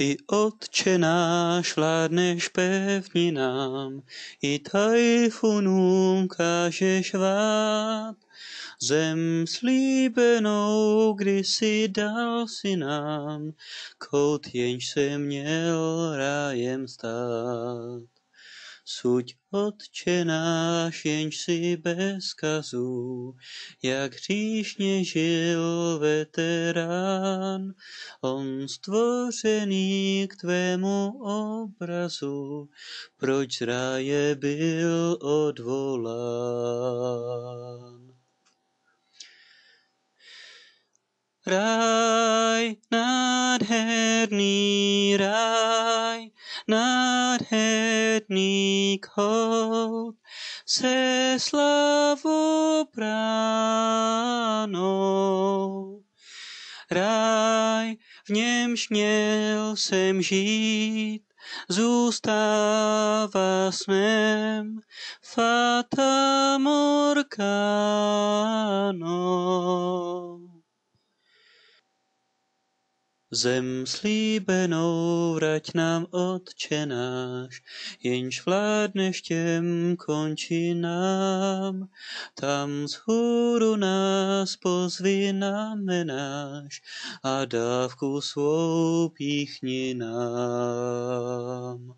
Ty, Otče náš, vládneš pevně nám, i tajfunům kážeš vád. Zem slíbenou si dal si nám, kout jenž se měl rájem stát. Suď Otče náš, jenž si bez kazů, jak hříšně žil veterán. On stvořený k tvému obrazu, proč z ráje byl odvolán. Ráj nádherný nad kout, se slavou bránou. Ráj, v němž měl jsem žít, zůstává snem Fata Morgana. Zem slíbenou vrať nám, Otče náš, jenž vládneš těm nám. Tam z hůru nás pozví na menáš a dávku svou píchni nám.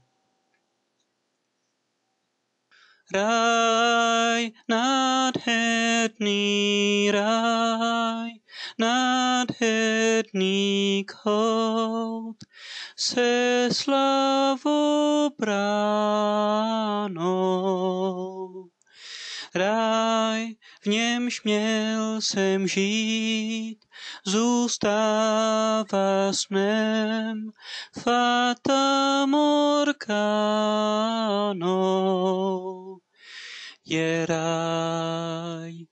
Raj, nádherný raj, nádherný kout se slavou bránou. Ráj, v němž měl jsem žít, zůstává snem Fata Morgano. Je ráj,